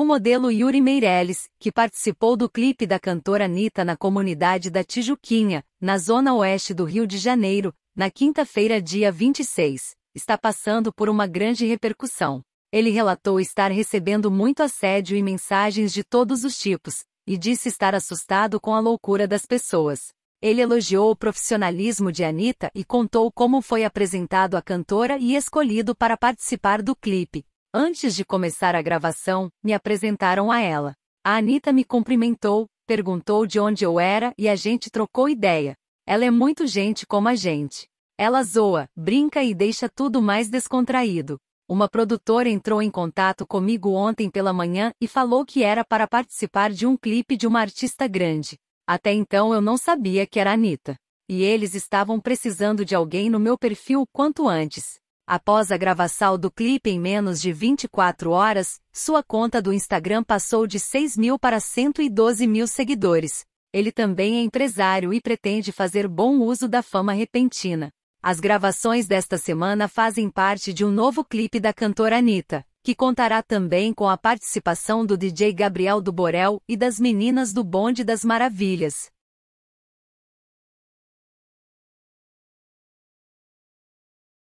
O modelo Yuri Meirelles, que participou do clipe da cantora Anitta na comunidade da Tijuquinha, na zona oeste do Rio de Janeiro, na quinta-feira, dia 26, está passando por uma grande repercussão. Ele relatou estar recebendo muito assédio e mensagens de todos os tipos, e disse estar assustado com a loucura das pessoas. Ele elogiou o profissionalismo de Anitta e contou como foi apresentado à cantora e escolhido para participar do clipe, Antes de começar a gravação, me apresentaram a ela. A Anita me cumprimentou, perguntou de onde eu era e a gente trocou ideia. Ela é muito gente como a gente. Ela zoa, brinca e deixa tudo mais descontraído. Uma produtora entrou em contato comigo ontem pela manhã e falou que era para participar de um clipe de uma artista grande. Até então eu não sabia que era Anitta. E eles estavam precisando de alguém no meu perfil quanto antes. Após a gravação do clipe em menos de 24 horas, sua conta do Instagram passou de 6 mil para 112 mil seguidores. Ele também é empresário e pretende fazer bom uso da fama repentina. As gravações desta semana fazem parte de um novo clipe da cantora Anitta, que contará também com a participação do DJ Gabriel do Borel e das meninas do Bonde das Maravilhas.